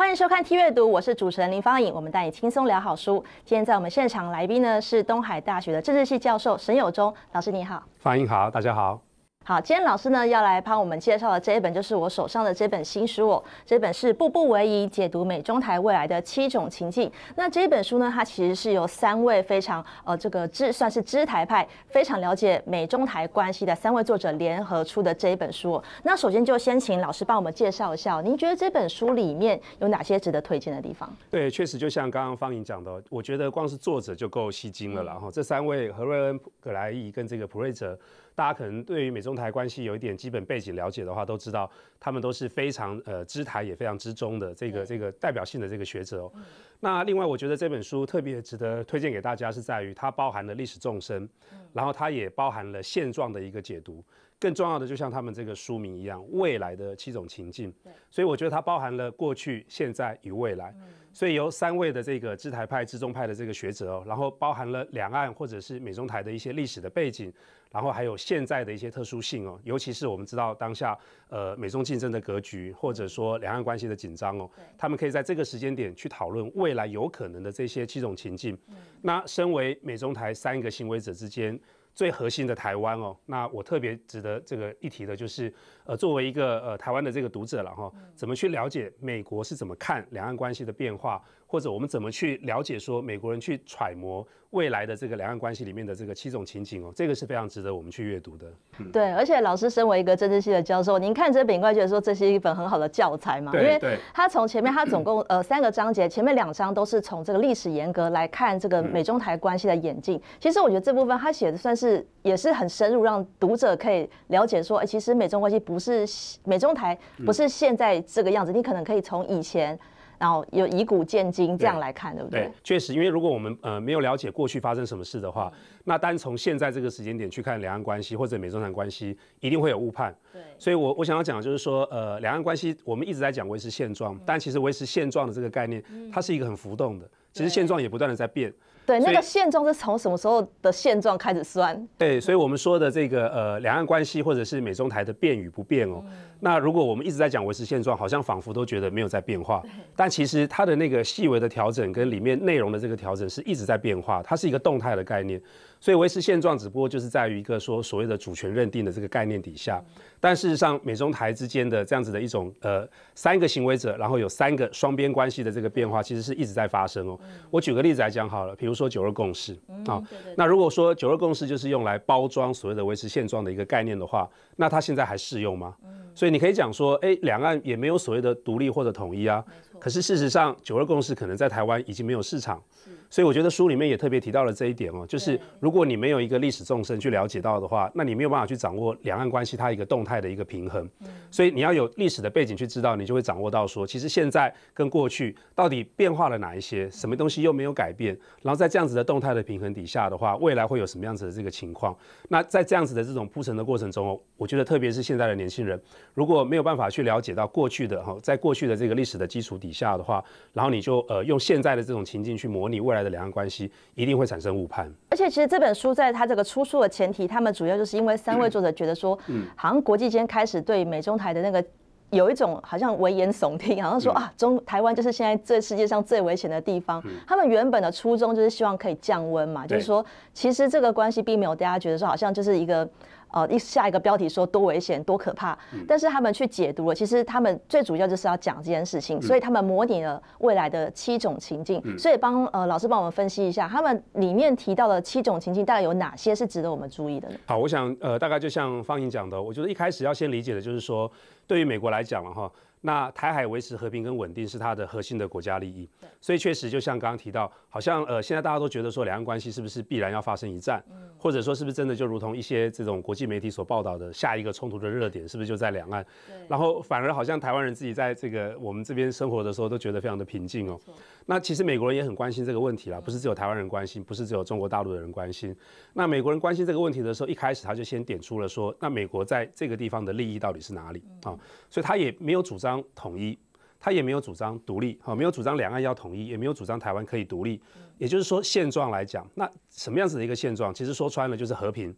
欢迎收看 T 阅读，我是主持人林芳颖，我们带你轻松聊好书。今天在我们现场来宾呢是东海大学的政治系教授沈友忠老师，你好，芳颖好，大家好。好，今天老师呢要来帮我们介绍的这一本，就是我手上的这本新书。这本是《步步为营：解读美中台未来的七种情境》。那这一本书呢，它其实是由三位非常呃，这个知算是知台派，非常了解美中台关系的三位作者联合出的这一本书。那首先就先请老师帮我们介绍一下，您觉得这本书里面有哪些值得推荐的地方？对，确实就像刚刚方莹讲的，我觉得光是作者就够吸睛了。然后这三位何瑞恩、葛莱伊跟这个普瑞泽。大家可能对于美中台关系有一点基本背景了解的话，都知道他们都是非常呃知台也非常知中的这个这个代表性的这个学者哦。那另外，我觉得这本书特别值得推荐给大家，是在于它包含了历史纵深，然后它也包含了现状的一个解读。更重要的，就像他们这个书名一样，未来的七种情境。对，所以我觉得它包含了过去、现在与未来。嗯，所以由三位的这个资台派、资中派的这个学者哦，然后包含了两岸或者是美中台的一些历史的背景，然后还有现在的一些特殊性哦，尤其是我们知道当下呃美中竞争的格局，或者说两岸关系的紧张哦，他们可以在这个时间点去讨论未来有可能的这些七种情境。那身为美中台三个行为者之间。最核心的台湾哦，那我特别值得这个一提的就是，呃，作为一个呃台湾的这个读者了哈，怎么去了解美国是怎么看两岸关系的变化？或者我们怎么去了解说美国人去揣摩未来的这个两岸关系里面的这个七种情景哦，这个是非常值得我们去阅读的。对，而且老师身为一个政治系的教授，您看这本《觉得说》这是一本很好的教材嘛？因为它从前面它总共呃三个章节，前面两章都是从这个历史严格来看这个美中台关系的演进。其实我觉得这部分他写的算是也是很深入，让读者可以了解说，哎，其实美中关系不是美中台不是现在这个样子，你可能可以从以前。然后有以古鉴今这样来看，对不对？对，确实，因为如果我们呃没有了解过去发生什么事的话，那单从现在这个时间点去看两岸关系或者美中产关系，一定会有误判。对，所以我我想要讲的就是说，呃，两岸关系我们一直在讲维持现状，但其实维持现状的这个概念，它是一个很浮动的，其实现状也不断的在变。对，那个现状是从什么时候的现状开始算？对，所以我们说的这个呃，两岸关系或者是美中台的变与不变哦。那如果我们一直在讲维持现状，好像仿佛都觉得没有在变化，但其实它的那个细微的调整跟里面内容的这个调整是一直在变化，它是一个动态的概念。所以维持现状，只不过就是在于一个说所谓的主权认定的这个概念底下，但事实上美中台之间的这样子的一种呃三个行为者，然后有三个双边关系的这个变化，其实是一直在发生哦。我举个例子来讲好了，比如说九二共识啊，那如果说九二共识就是用来包装所谓的维持现状的一个概念的话，那它现在还适用吗？所以你可以讲说，哎，两岸也没有所谓的独立或者统一啊。可是事实上，九二共识可能在台湾已经没有市场，所以我觉得书里面也特别提到了这一点哦，就是如果你没有一个历史纵深去了解到的话，那你没有办法去掌握两岸关系它一个动态的一个平衡。所以你要有历史的背景去知道，你就会掌握到说，其实现在跟过去到底变化了哪一些，什么东西又没有改变，然后在这样子的动态的平衡底下的话，未来会有什么样子的这个情况？那在这样子的这种铺陈的过程中哦，我觉得特别是现在的年轻人，如果没有办法去了解到过去的哈，在过去的这个历史的基础底。以下的话，然后你就呃用现在的这种情境去模拟未来的两岸关系，一定会产生误判。而且，其实这本书在它这个出书的前提，他们主要就是因为三位作者觉得说，嗯，好像国际间开始对美中台的那个。有一种好像危言耸听，好像说啊，中台湾就是现在这世界上最危险的地方。他们原本的初衷就是希望可以降温嘛，就是说其实这个关系并没有大家觉得说好像就是一个呃一下一个标题说多危险多可怕，但是他们去解读了，其实他们最主要就是要讲这件事情，所以他们模拟了未来的七种情境，所以帮呃老师帮我们分析一下，他们里面提到的七种情境大概有哪些是值得我们注意的？呢？好，我想呃大概就像方颖讲的，我觉得一开始要先理解的就是说。对于美国来讲了哈。那台海维持和平跟稳定是它的核心的国家利益，所以确实就像刚刚提到，好像呃现在大家都觉得说两岸关系是不是必然要发生一战，或者说是不是真的就如同一些这种国际媒体所报道的下一个冲突的热点是不是就在两岸？然后反而好像台湾人自己在这个我们这边生活的时候都觉得非常的平静哦。那其实美国人也很关心这个问题啦，不是只有台湾人关心，不是只有中国大陆的人关心。那美国人关心这个问题的时候，一开始他就先点出了说，那美国在这个地方的利益到底是哪里啊？所以他也没有主张。统一，他也没有主张独立，哈，没有主张两岸要统一，也没有主张台湾可以独立。也就是说，现状来讲，那什么样子的一个现状？其实说穿了就是和平、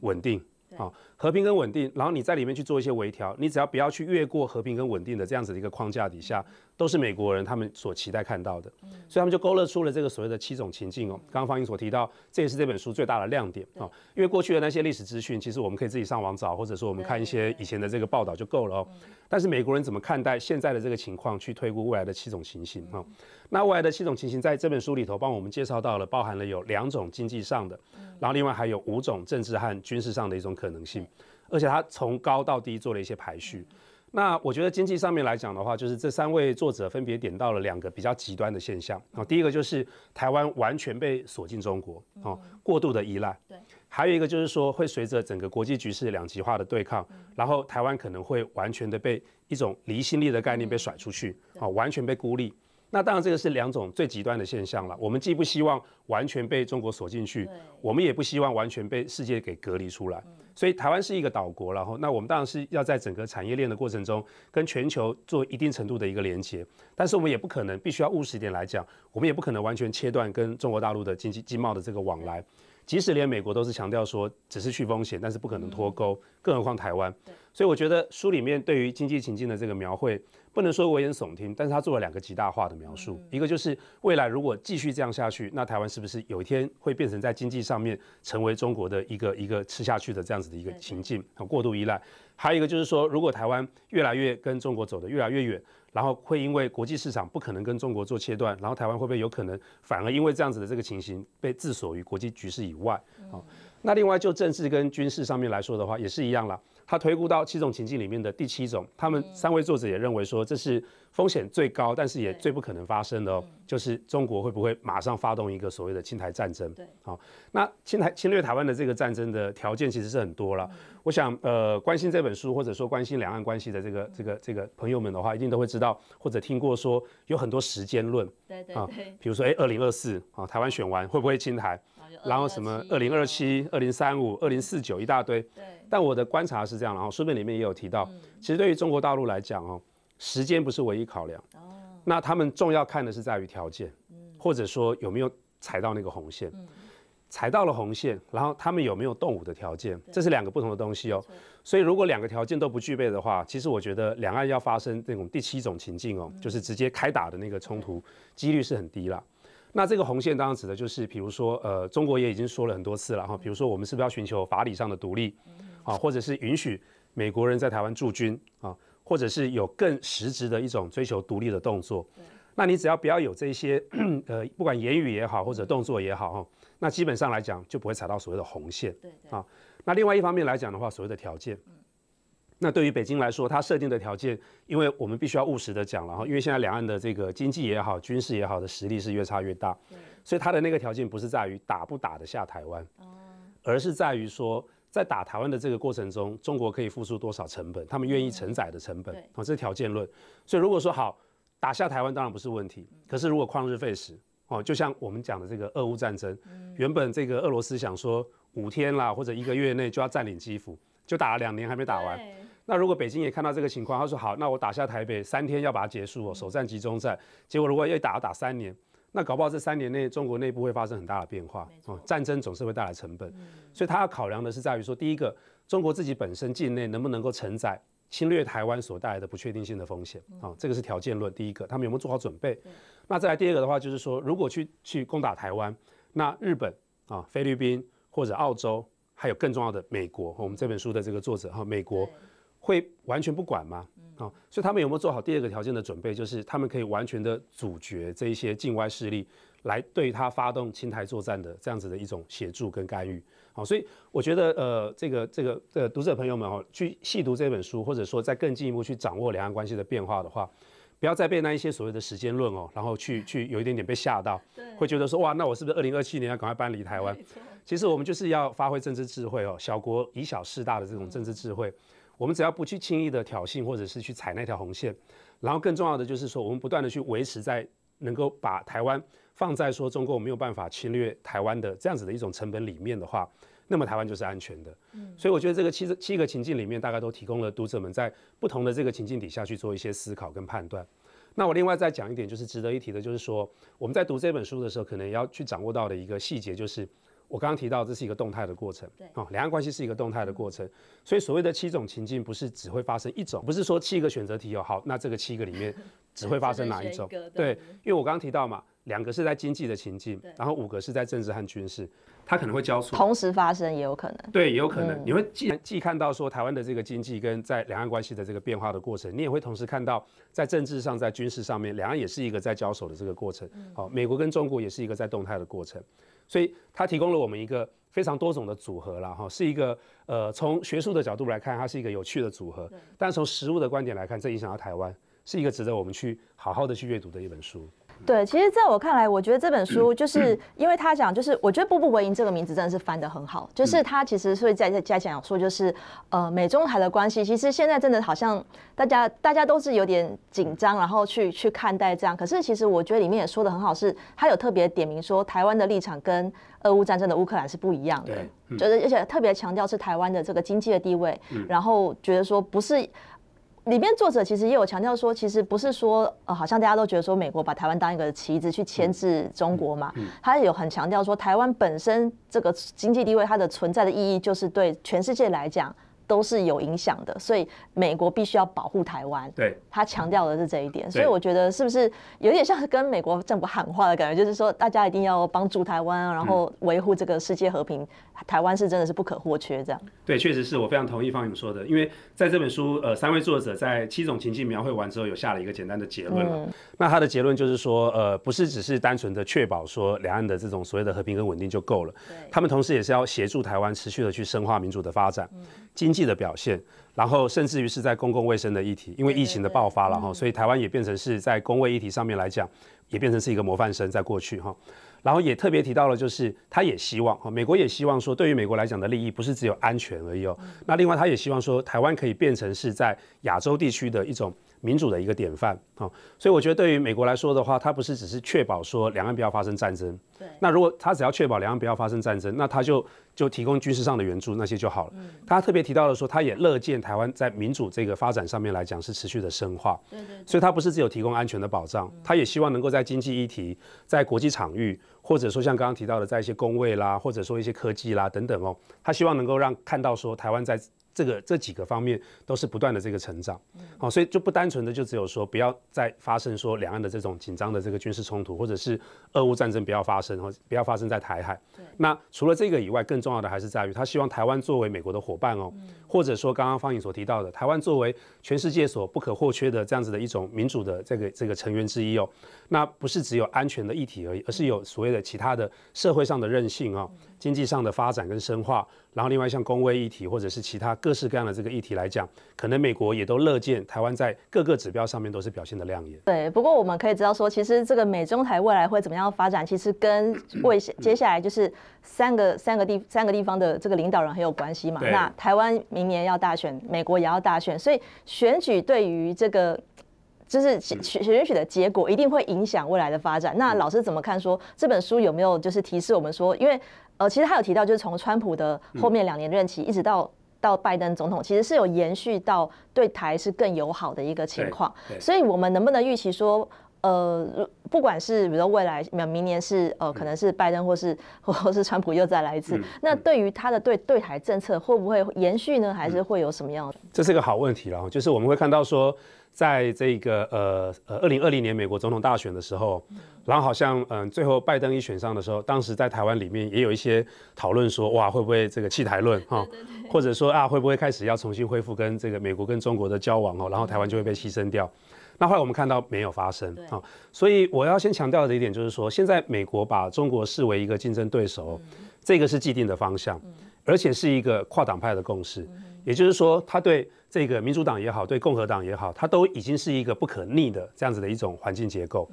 稳定。好，和平跟稳定，然后你在里面去做一些微调，你只要不要去越过和平跟稳定的这样子的一个框架底下，都是美国人他们所期待看到的，所以他们就勾勒出了这个所谓的七种情境哦。刚刚方英所提到，这也是这本书最大的亮点啊，因为过去的那些历史资讯，其实我们可以自己上网找，或者说我们看一些以前的这个报道就够了哦。但是美国人怎么看待现在的这个情况，去推估未来的七种情形啊？那未来的七种情形，在这本书里头帮我们介绍到了，包含了有两种经济上的，然后另外还有五种政治和军事上的一种可能性，而且它从高到低做了一些排序。那我觉得经济上面来讲的话，就是这三位作者分别点到了两个比较极端的现象。啊、第一个就是台湾完全被锁进中国，哦，过度的依赖。对。还有一个就是说，会随着整个国际局势两极化的对抗，然后台湾可能会完全的被一种离心力的概念被甩出去，啊，完全被孤立。那当然，这个是两种最极端的现象了。我们既不希望完全被中国锁进去，我们也不希望完全被世界给隔离出来。所以，台湾是一个岛国，然后那我们当然是要在整个产业链的过程中跟全球做一定程度的一个连接。但是，我们也不可能必须要务实一点来讲，我们也不可能完全切断跟中国大陆的经济经贸的这个往来。即使连美国都是强调说只是去风险，但是不可能脱钩，更何况台湾。所以我觉得书里面对于经济情境的这个描绘，不能说危言耸听，但是他做了两个极大化的描述，一个就是未来如果继续这样下去，那台湾是不是有一天会变成在经济上面成为中国的一个一个吃下去的这样子的一个情境，很过度依赖；还有一个就是说，如果台湾越来越跟中国走得越来越远。然后会因为国际市场不可能跟中国做切断，然后台湾会不会有可能反而因为这样子的这个情形被自锁于国际局势以外？哦，那另外就政治跟军事上面来说的话，也是一样了。他推估到七种情境里面的第七种，他们三位作者也认为说，这是风险最高，但是也最不可能发生的，就是中国会不会马上发动一个所谓的侵台战争？对，好，那侵台侵略台湾的这个战争的条件其实是很多了。我想，呃，关心这本书或者说关心两岸关系的这个这个这个朋友们的话，一定都会知道或者听过说有很多时间论，对对啊，比如说哎，二零二四啊，台湾选完会不会侵台？然后什么二零二七、二零三五、二零四九一大堆。但我的观察是这样，然后书本里面也有提到，其实对于中国大陆来讲哦，时间不是唯一考量。哦。那他们重要看的是在于条件，或者说有没有踩到那个红线。踩到了红线，然后他们有没有动武的条件，这是两个不同的东西哦。所以如果两个条件都不具备的话，其实我觉得两岸要发生那种第七种情境哦，就是直接开打的那个冲突，几率是很低了。那这个红线当然指的就是，比如说，呃，中国也已经说了很多次了哈，比如说我们是不是要寻求法理上的独立，啊，或者是允许美国人在台湾驻军啊，或者是有更实质的一种追求独立的动作。那你只要不要有这些，呃，不管言语也好，或者动作也好哈，那基本上来讲就不会踩到所谓的红线。对对。啊，那另外一方面来讲的话，所谓的条件。那对于北京来说，它设定的条件，因为我们必须要务实的讲，然后因为现在两岸的这个经济也好，军事也好的实力是越差越大，所以它的那个条件不是在于打不打得下台湾，而是在于说在打台湾的这个过程中，中国可以付出多少成本，他们愿意承载的成本，哦，这是条件论。所以如果说好打下台湾当然不是问题，可是如果旷日费时，哦，就像我们讲的这个俄乌战争，原本这个俄罗斯想说五天啦或者一个月内就要占领基辅，就打了两年还没打完。那如果北京也看到这个情况，他说好，那我打下台北三天要把它结束哦，首战集中战。结果如果要打要打三年，那搞不好这三年内中国内部会发生很大的变化哦。战争总是会带来成本，所以他要考量的是在于说，第一个，中国自己本身境内能不能够承载侵略台湾所带来的不确定性的风险啊？这个是条件论。第一个，他们有没有做好准备？那再来第二个的话，就是说如果去去攻打台湾，那日本啊、菲律宾或者澳洲，还有更重要的美国，我们这本书的这个作者哈，美国。会完全不管吗？啊，所以他们有没有做好第二个条件的准备，就是他们可以完全的阻绝这一些境外势力来对他发动侵台作战的这样子的一种协助跟干预？好，所以我觉得呃，这个这个呃，读者朋友们哦，去细读这本书，或者说再更进一步去掌握两岸关系的变化的话，不要再被那一些所谓的时间论哦，然后去去有一点点被吓到，会觉得说哇，那我是不是二零二七年要赶快搬离台湾？其实我们就是要发挥政治智慧哦，小国以小事大的这种政治智慧。我们只要不去轻易的挑衅，或者是去踩那条红线，然后更重要的就是说，我们不断的去维持在能够把台湾放在说中共没有办法侵略台湾的这样子的一种成本里面的话，那么台湾就是安全的。嗯，所以我觉得这个七十七个情境里面，大概都提供了读者们在不同的这个情境底下去做一些思考跟判断。那我另外再讲一点，就是值得一提的，就是说我们在读这本书的时候，可能要去掌握到的一个细节就是。我刚刚提到，这是一个动态的过程。对，哦，两岸关系是一个动态的过程，所以所谓的七种情境不是只会发生一种，不是说七个选择题哦，好，那这个七个里面只会发生哪一种？对，因为我刚刚提到嘛，两个是在经济的情境，然后五个是在政治和军事，它可能会交错，同时发生也有可能。对，也有可能。你会既既看到说台湾的这个经济跟在两岸关系的这个变化的过程，你也会同时看到在政治上、在军事上面，两岸也是一个在交手的这个过程。哦，美国跟中国也是一个在动态的过程。所以它提供了我们一个非常多种的组合了哈，是一个呃从学术的角度来看，它是一个有趣的组合，但从实物的观点来看，这影响到台湾，是一个值得我们去好好的去阅读的一本书。对，其实在我看来，我觉得这本书就是因为他讲，就是我觉得“步步为营”这个名字真的是翻的很好。就是他其实所在在在讲说，就是呃美中台的关系，其实现在真的好像大家大家都是有点紧张，然后去去看待这样。可是其实我觉得里面也说的很好，是他有特别点名说台湾的立场跟俄乌战争的乌克兰是不一样的，就是而且特别强调是台湾的这个经济的地位，然后觉得说不是。里面作者其实也有强调说，其实不是说呃，好像大家都觉得说美国把台湾当一个旗子去牵制中国嘛，他有很强调说，台湾本身这个经济地位它的存在的意义，就是对全世界来讲。都是有影响的，所以美国必须要保护台湾。对，他强调的是这一点。所以我觉得是不是有点像跟美国政府喊话的感觉，就是说大家一定要帮助台湾，然后维护这个世界和平。台湾是真的是不可或缺这样。对，确实是我非常同意方勇说的，因为在这本书，呃，三位作者在七种情境描绘完之后，有下了一个简单的结论嗯。那他的结论就是说，呃，不是只是单纯的确保说两岸的这种所谓的和平跟稳定就够了。对。他们同时也是要协助台湾持续的去深化民主的发展。嗯。经济的表现，然后甚至于是在公共卫生的议题，因为疫情的爆发了哈，所以台湾也变成是在公卫议题上面来讲，也变成是一个模范生，在过去哈，然后也特别提到了，就是他也希望，哈，美国也希望说，对于美国来讲的利益不是只有安全而已哦，那另外他也希望说，台湾可以变成是在亚洲地区的一种。民主的一个典范啊，所以我觉得对于美国来说的话，它不是只是确保说两岸不要发生战争。对。那如果它只要确保两岸不要发生战争，那它就就提供军事上的援助那些就好了。嗯。他特别提到了说，他也乐见台湾在民主这个发展上面来讲是持续的深化。对对。所以，他不是只有提供安全的保障，他也希望能够在经济议题、在国际场域，或者说像刚刚提到的，在一些工位啦，或者说一些科技啦等等哦，他希望能够让看到说台湾在。这个这几个方面都是不断的这个成长，好，所以就不单纯的就只有说不要再发生说两岸的这种紧张的这个军事冲突，或者是俄乌战争不要发生，或不要发生在台海。那除了这个以外，更重要的还是在于他希望台湾作为美国的伙伴哦，或者说刚刚方颖所提到的，台湾作为全世界所不可或缺的这样子的一种民主的这个这个成员之一哦，那不是只有安全的议题而已，而是有所谓的其他的社会上的韧性哦。经济上的发展跟深化，然后另外像公位议题或者是其他各式各样的这个议题来讲，可能美国也都乐见台湾在各个指标上面都是表现的亮眼。对，不过我们可以知道说，其实这个美中台未来会怎么样发展，其实跟未接下来就是三个三个地三个地方的这个领导人很有关系嘛。那台湾明年要大选，美国也要大选，所以选举对于这个就是选选举的结果一定会影响未来的发展。那老师怎么看？说这本书有没有就是提示我们说，因为呃，其实他有提到，就是从川普的后面两年任期，一直到到拜登总统，其实是有延续到对台是更友好的一个情况，所以我们能不能预期说？呃，不管是比如说未来明明年是呃，可能是拜登或是或是川普又再来一次，那对于他的对对台政策会不会延续呢？还是会有什么样的？这是个好问题了就是我们会看到说，在这个呃呃二零二零年美国总统大选的时候，然后好像嗯最后拜登一选上的时候，当时在台湾里面也有一些讨论说，哇会不会这个弃台论哈，或者说啊会不会开始要重新恢复跟这个美国跟中国的交往哦，然后台湾就会被牺牲掉。那后来我们看到没有发生啊，所以我要先强调的一点就是说，现在美国把中国视为一个竞争对手，这个是既定的方向，而且是一个跨党派的共识。也就是说，他对这个民主党也好，对共和党也好，它都已经是一个不可逆的这样子的一种环境结构。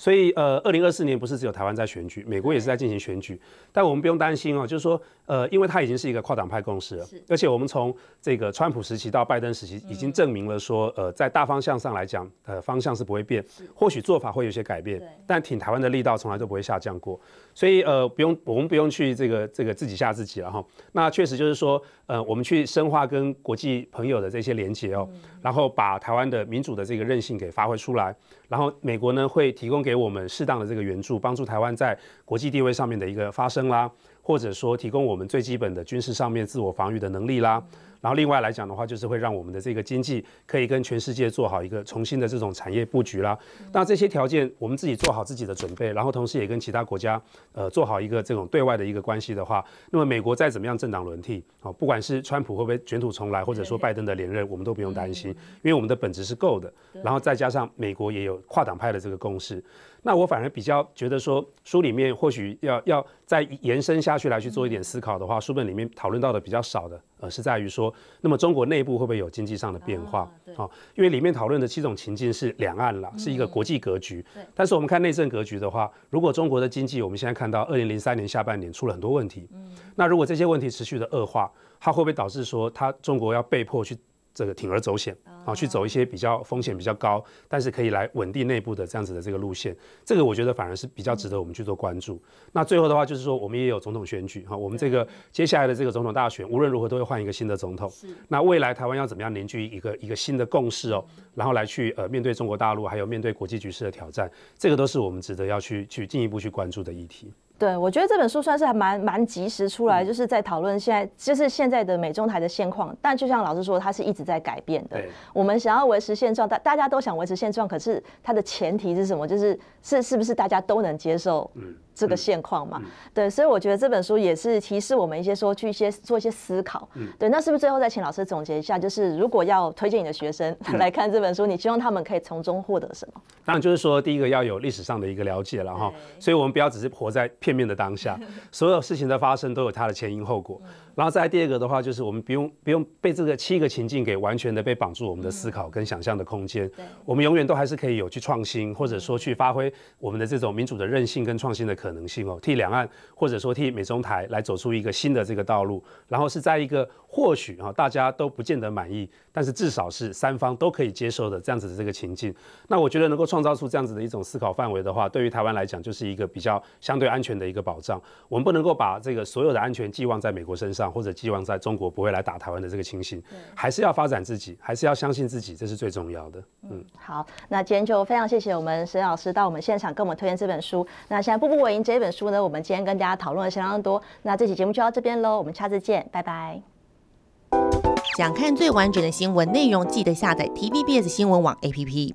所以，呃，二零二四年不是只有台湾在选举，美国也是在进行选举，但我们不用担心哦，就是说，呃，因为它已经是一个跨党派共识了，而且我们从这个川普时期到拜登时期，已经证明了说，呃，在大方向上来讲，呃，方向是不会变，或许做法会有些改变，但挺台湾的力道从来都不会下降过，所以，呃，不用，我们不用去这个这个自己吓自己了哈。那确实就是说，呃，我们去深化跟国际朋友的这些连接哦，然后把台湾的民主的这个韧性给发挥出来。然后美国呢会提供给我们适当的这个援助，帮助台湾在国际地位上面的一个发声啦。或者说提供我们最基本的军事上面自我防御的能力啦，然后另外来讲的话，就是会让我们的这个经济可以跟全世界做好一个重新的这种产业布局啦。那这些条件我们自己做好自己的准备，然后同时也跟其他国家呃做好一个这种对外的一个关系的话，那么美国再怎么样政党轮替啊，不管是川普会不会卷土重来，或者说拜登的连任，我们都不用担心，因为我们的本质是够的。然后再加上美国也有跨党派的这个共识。那我反而比较觉得说，书里面或许要要再延伸下去来去做一点思考的话，书本里面讨论到的比较少的，呃，是在于说，那么中国内部会不会有经济上的变化？啊，因为里面讨论的七种情境是两岸了，是一个国际格局。但是我们看内政格局的话，如果中国的经济，我们现在看到二零零三年下半年出了很多问题，那如果这些问题持续的恶化，它会不会导致说，它中国要被迫去？这个铤而走险啊，去走一些比较风险比较高，但是可以来稳定内部的这样子的这个路线，这个我觉得反而是比较值得我们去做关注。那最后的话就是说，我们也有总统选举哈，我们这个接下来的这个总统大选，无论如何都会换一个新的总统。是，那未来台湾要怎么样凝聚一个一个新的共识哦，然后来去呃面对中国大陆，还有面对国际局势的挑战，这个都是我们值得要去去进一步去关注的议题。对，我觉得这本书算是还蛮蛮及时出来，就是在讨论现在就是现在的美中台的现况。但就像老师说，它是一直在改变的。我们想要维持现状，大大家都想维持现状，可是它的前提是什么？就是是是不是大家都能接受？嗯。这个现况嘛，对，所以我觉得这本书也是提示我们一些说去一些做一些思考，对，那是不是最后再请老师总结一下，就是如果要推荐你的学生来看这本书，你希望他们可以从中获得什么？当然就是说，第一个要有历史上的一个了解了哈，所以我们不要只是活在片面的当下，所有事情的发生都有它的前因后果。然后再来第二个的话，就是我们不用不用被这个七个情境给完全的被绑住我们的思考跟想象的空间。对，我们永远都还是可以有去创新，或者说去发挥我们的这种民主的韧性跟创新的可能性哦，替两岸或者说替美中台来走出一个新的这个道路。然后是在一个，或许啊大家都不见得满意，但是至少是三方都可以接受的这样子的这个情境。那我觉得能够创造出这样子的一种思考范围的话，对于台湾来讲就是一个比较相对安全的一个保障。我们不能够把这个所有的安全寄望在美国身上。或者寄望在中国不会来打台湾的这个情形，还是要发展自己，还是要相信自己，这是最重要的。嗯，好，那今天就非常谢谢我们沈老师到我们现场跟我们推荐这本书。那现在《步步为营》这本书呢，我们今天跟大家讨论的相当多。那这期节目就到这边喽，我们下次见，拜拜。想看最完整的新闻内容，记得下载 TVBS 新闻网 APP。